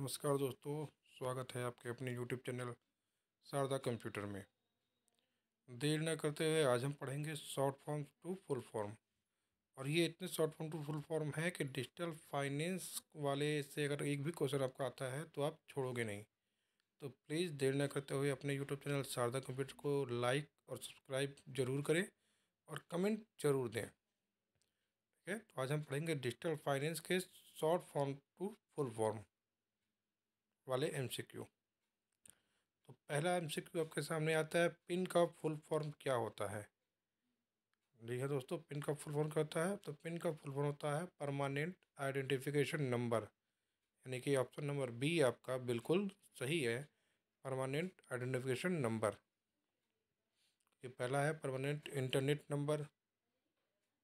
नमस्कार दोस्तों स्वागत है आपके अपने यूट्यूब चैनल शारदा कंप्यूटर में देर न करते हुए आज हम पढ़ेंगे short form to full form और ये इतने short form to full form है कि डिजिटल फाइनेंस वाले से अगर एक भी क्वेश्चन आपका आता है तो आप छोड़ोगे नहीं तो प्लीज़ देर न करते हुए अपने यूट्यूब चैनल शारदा कंप्यूटर को लाइक और सब्सक्राइब ज़रूर करें और कमेंट ज़रूर दें ठीक है तो आज हम पढ़ेंगे डिजिटल फाइनेंस के short form to full form वाले एमसीक्यू तो पहला एमसीक्यू आपके सामने आता है पिन का फुल फॉर्म क्या होता है ठीक है दोस्तों पिन का फुल फॉर्म क्या होता है तो पिन का फुल फॉर्म होता है परमानेंट आइडेंटिफिकेशन नंबर यानी कि ऑप्शन नंबर बी आपका बिल्कुल सही है परमानेंट आइडेंटिफिकेशन नंबर ये पहला है परमानेंट इंटरनेट नंबर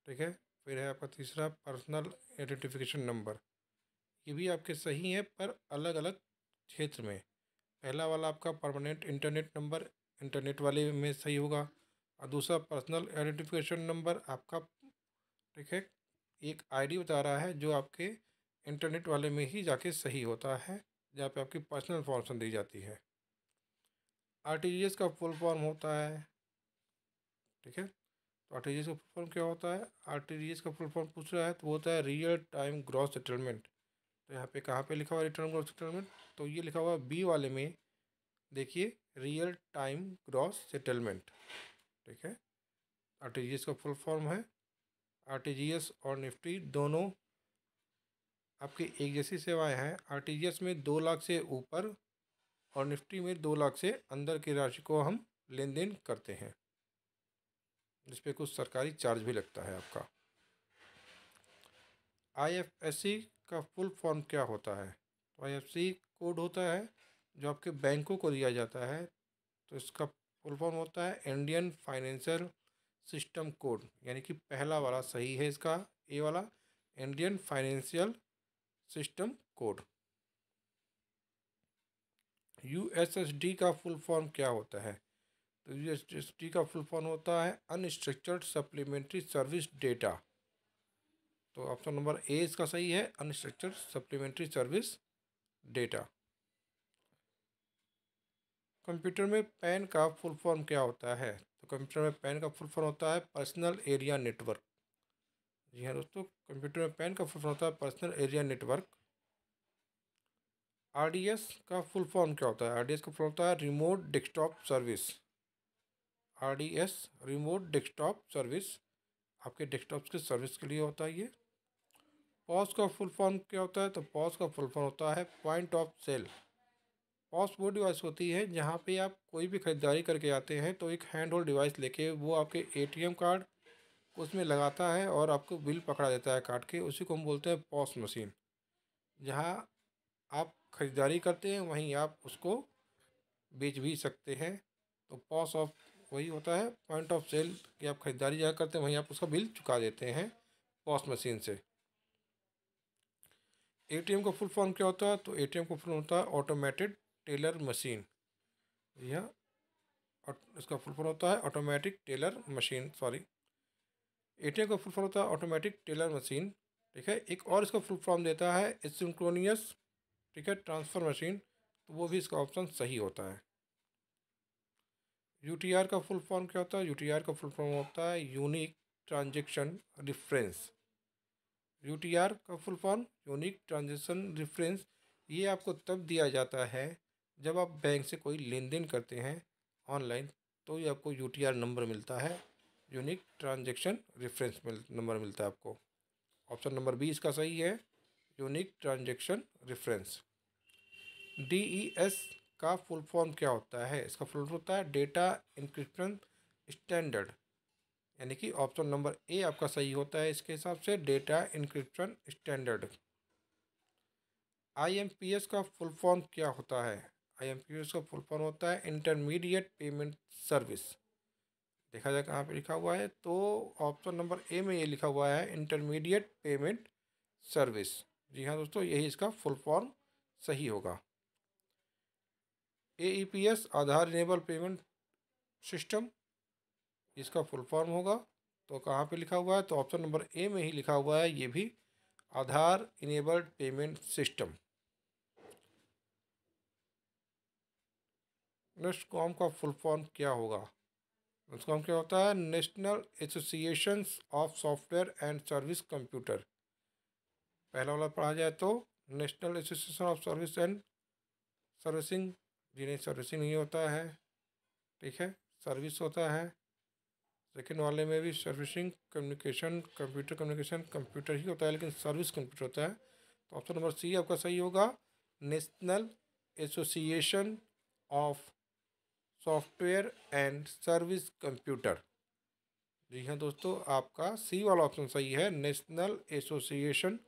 ठीक है फिर है आपका तीसरा पर्सनल आइडेंटिफिकेशन नंबर ये भी आपके सही हैं पर अलग अलग क्षेत्र में पहला वाला आपका परमानेंट इंटरनेट नंबर इंटरनेट वाले में सही होगा और दूसरा पर्सनल आइडेंटिफिकेशन नंबर आपका ठीक है एक आईडी बता रहा है जो आपके इंटरनेट वाले में ही जाके सही होता है जहाँ पे आपकी पर्सनल इन्फॉर्मेशन दी जाती है आर का फुल फॉर्म होता है ठीक है तो आर का फुल फॉर्म क्या होता है आर का फुल फॉर्म पूछ रहा है तो वो होता है रियल टाइम ग्रॉस सेटलमेंट तो यहाँ पे कहाँ पे लिखा हुआ रिटर्न ग्रॉस सेटलमेंट तो ये लिखा हुआ बी वाले में देखिए रियल टाइम ग्रॉस सेटलमेंट ठीक है आर का फुल फॉर्म है आर और निफ्टी दोनों आपकी एक जैसी सेवाएं हैं आर में दो लाख से ऊपर और निफ्टी में दो लाख से अंदर की राशि को हम लेन देन करते हैं जिस पर कुछ सरकारी चार्ज भी लगता है आपका आई एफ एस सी का फुल फॉर्म क्या होता है तो आई कोड होता है जो आपके बैंकों को दिया जाता है तो इसका फुल फॉर्म होता है इंडियन फाइनेंशियल सिस्टम कोड यानी कि पहला वाला सही है इसका ए वाला Indian financial system code USSD का फुल फॉर्म क्या होता है तो यूएसएसडी का फुल फॉर्म होता है अनस्ट्रक्चर्ड सप्लीमेंट्री सर्विस डेटा तो ऑप्शन नंबर ए इसका सही है unstructure supplementary service data computer में पैन का फुल फॉर्म क्या होता है तो कंप्यूटर में पैन का फुल फॉर्म होता है पर्सनल एरिया नेटवर्क जी हाँ दोस्तों कंप्यूटर में पैन का फुल फॉर्म होता है पर्सनल एरिया नेटवर्क आर का फुल फॉर्म क्या होता है आर का फुल होता है remote desktop service R remote desktop service आपके डेस्कटॉप की सर्विस के लिए होता है ये पॉस का फुल फॉर्म क्या होता है तो पॉस का फुल फॉर्म होता है पॉइंट ऑफ सेल पॉस वो डिवाइस होती है जहाँ पे आप कोई भी ख़रीदारी करके आते हैं तो एक हैंड होल्ड डिवाइस लेके वो आपके एटीएम कार्ड उसमें लगाता है और आपको बिल पकड़ा देता है काट के उसी को हम बोलते हैं पॉस मशीन जहाँ आप ख़रीदारी करते हैं वहीं आप उसको बेच भी सकते हैं तो पॉस ऑफ वही होता है पॉइंट ऑफ सेल कि आप ख़रीदारी जहाँ करते हैं वहीं आप उसका बिल चुका देते हैं पॉस मशीन से ए का फुल फॉर्म क्या होता है तो ए का फुल होता है ऑटोमेटेड टेलर मशीन या इसका फुल फॉर्म होता है automatic teller machine sorry A का फुल फॉर्म होता है ऑटोमेटिक टेलर मशीन ठीक है एक और इसका फुल फॉर्म देता है एसिंक्रोनियस ठीक है ट्रांसफ़र मशीन तो वो भी इसका ऑप्शन सही होता है यू का फुल फॉर्म क्या होता है यू का फुल फॉर्म होता है यूनिक ट्रांजेक्शन रिफ्रेंस यू का full form unique transaction reference ये आपको तब दिया जाता है जब आप बैंक से कोई लेन देन करते हैं ऑनलाइन तो ये आपको यू नंबर मिलता है यूनिक ट्रांजेक्शन रेफरेंस मिल, नंबर मिलता है आपको ऑप्शन नंबर बी इसका सही है unique transaction reference D E e S का फुल फॉर्म क्या होता है इसका फुल होता है डेटा इंक्रिप्शन स्टैंडर्ड यानी कि ऑप्शन नंबर ए आपका सही होता है इसके हिसाब से डेटा इंक्रिप्शन स्टैंडर्ड आईएमपीएस का फुल फॉर्म क्या होता है आईएमपीएस का फुल फॉर्म होता है इंटरमीडिएट पेमेंट सर्विस देखा जाए कहाँ पे लिखा हुआ है तो ऑप्शन नंबर ए में ये लिखा हुआ है इंटरमीडिएट पेमेंट सर्विस जी हाँ दोस्तों यही इसका फुल फॉर्म सही होगा A e Aadhaar enable payment system इसका फुल फॉर्म होगा तो कहाँ पे लिखा हुआ है तो ऑप्शन नंबर ए में ही लिखा हुआ है ये भी Aadhaar enabled payment system NASSCOM का फुल फॉर्म क्या होगा नेक्स्ट कॉम क्या होता है national association of software and service computer पहला वाला पढ़ा जाए तो national association of service and servicing जिन्हें सर्विसिंग नहीं होता है ठीक है सर्विस होता है सेकेंड वाले में भी servicing communication computer communication computer ही होता है लेकिन सर्विस कंप्यूटर होता है तो ऑप्शन नंबर सी आपका सही होगा national association of software and service computer जी हाँ दोस्तों आपका सी वाला ऑप्शन सही है national association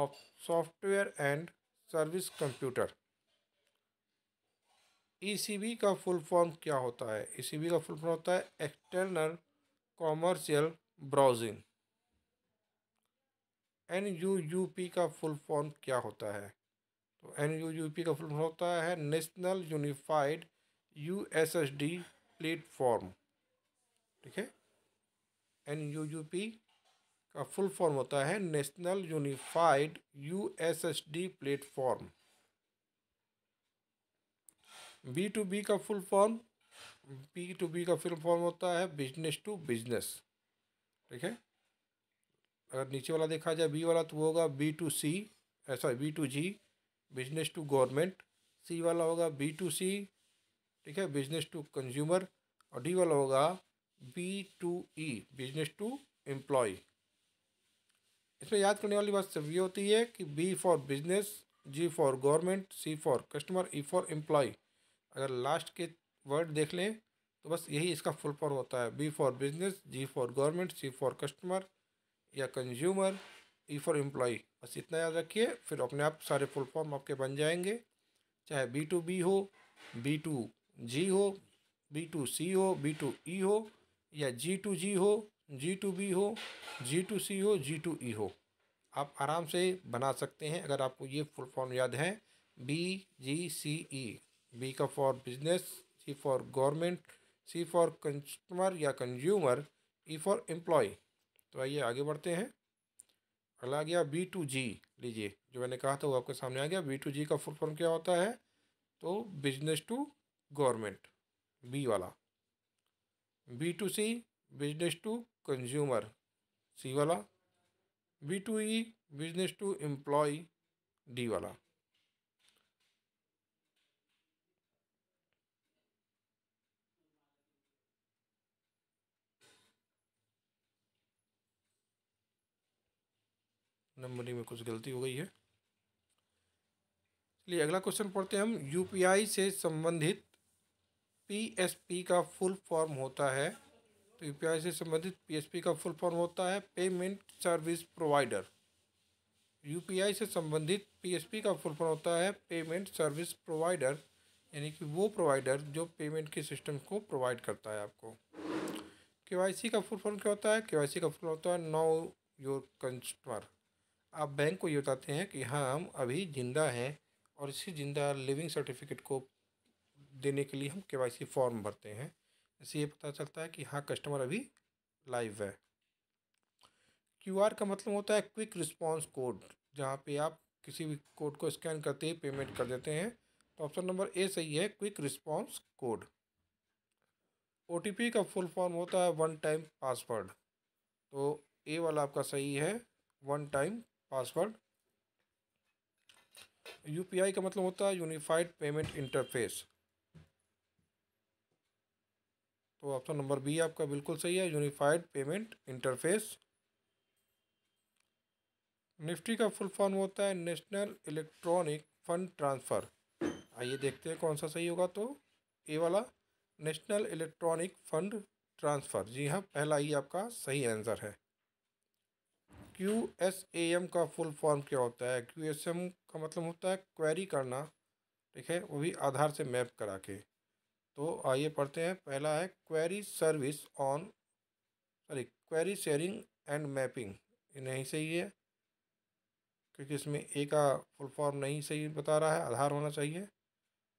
of software and service computer E e का फुल फॉर्म क्या होता है ई e का फुल फॉर्म होता है external commercial browsing N U U P का फुल फॉर्म क्या होता है तो एन यू यू पी का फुल फॉर्म होता है national unified U S S D platform ठीक है एन यू यू पी का फुल फॉर्म होता है national unified U S S D platform B to B का full form B to B का फुल फॉर्म होता है बिजनेस टू बिजनेस ठीक है अगर नीचे वाला देखा जाए बी वाला तो वो होगा B to C sorry B to G business to government C वाला होगा बी टू सी ठीक है बिजनेस टू कंज्यूमर और डी वाला होगा B to E business to employ इसमें याद करने वाली बात सब ये होती है कि B for business G for government C for customer E for employ अगर लास्ट के वर्ड देख लें तो बस यही इसका फुल फॉर्म होता है B for business G for government C for customer या कंज्यूमर ई फॉर एम्प्लॉय बस इतना याद रखिए फिर अपने आप सारे फुल फॉर्म आपके बन जाएंगे चाहे बी टू बी हो बी टू जी हो बी टू सी हो बी टू ई हो या जी टू जी हो जी टू बी हो जी टू सी हो जी टू ई हो आप आराम से बना सकते हैं अगर आपको ये फुल फॉर्म याद है B G C E B का for business C for government C for customer या कंज्यूमर ई फॉर एम्प्लॉय तो आइए आगे बढ़ते हैं अगला आ गया बी टू जी लीजिए जो मैंने कहा था वो आपके सामने आ गया बी टू जी का फुल फॉर्म क्या होता है तो बिजनेस टू गवर्नमेंट बी वाला B to C business to consumer C वाला B to E business to employ D वाला नंबरिंग में कुछ गलती हो गई है चलिए अगला क्वेश्चन पढ़ते हैं हम यूपीआई से संबंधित पीएसपी का फुल फॉर्म होता है तो यूपीआई से संबंधित पीएसपी का फुल फॉर्म होता है पेमेंट सर्विस प्रोवाइडर यूपीआई से संबंधित पीएसपी का फुल फॉर्म होता है पेमेंट सर्विस प्रोवाइडर यानी कि वो प्रोवाइडर जो पेमेंट के सिस्टम को प्रोवाइड करता है आपको केवाईसी का फुल फॉर्म क्या होता है केवाईसी का फुल होता है नो योर कंस्टमर आप बैंक को ये बताते हैं कि हाँ हम अभी ज़िंदा हैं और इसी ज़िंदा लिविंग सर्टिफिकेट को देने के लिए हम के फॉर्म भरते हैं इससे ये पता चलता है कि हाँ कस्टमर अभी लाइव है क्यू आर का मतलब होता है क्विक रिस्पॉन्स कोड जहाँ पे आप किसी भी कोड को स्कैन करते ही पेमेंट कर देते हैं तो ऑप्शन नंबर ए सही है क्विक रिस्पॉन्स कोड ओ का फुल फॉर्म होता है वन टाइम पासवर्ड तो ए वाला आपका सही है वन टाइम पासवर्ड यू का मतलब होता है यूनिफाइड पेमेंट इंटरफेस तो ऑप्शन नंबर बी आपका बिल्कुल सही है यूनिफाइड पेमेंट इंटरफेस निफ्टी का फुल फॉर्म होता है नेशनल इलेक्ट्रॉनिक फंड ट्रांसफ़र आइए देखते हैं कौन सा सही होगा तो ए वाला नेशनल इलेक्ट्रॉनिक फंड ट्रांसफ़र जी हाँ पहला ही आपका सही आंसर है क्यू एस ए एम का फुल फॉर्म क्या होता है क्यू एस एम का मतलब होता है क्वेरी करना ठीक है वो भी आधार से मैप करा के तो आइए पढ़ते हैं पहला है query service on sorry query sharing and mapping ये नहीं सही है क्योंकि इसमें ए का फुल फॉर्म नहीं सही बता रहा है आधार होना चाहिए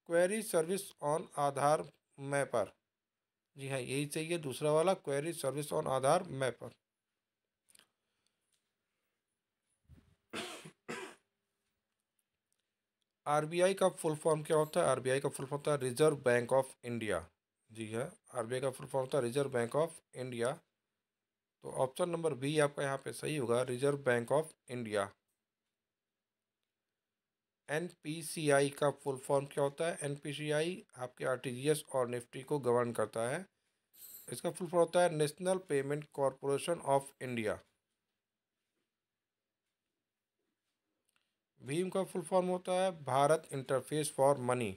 query service on Aadhaar mapper जी हाँ यही चाहिए दूसरा वाला क्वेरी सर्विस ऑन आधार मैपर आरबीआई का फुल फॉर्म क्या होता है आरबीआई का फुल फॉर्म होता है रिजर्व बैंक ऑफ इंडिया जी है हाँ, आरबीआई का फुल फॉर्म होता है रिजर्व बैंक ऑफ इंडिया तो ऑप्शन नंबर बी आपका यहाँ पे सही होगा reserve bank of India NPCI का फुल फॉर्म क्या होता है एनपीसीआई आपके आरटीजीएस और निफ्टी को गवर्न करता है इसका फुल फॉर्म होता है national payment corporation of India भीम का फुल फॉर्म होता है भारत इंटरफेस फॉर मनी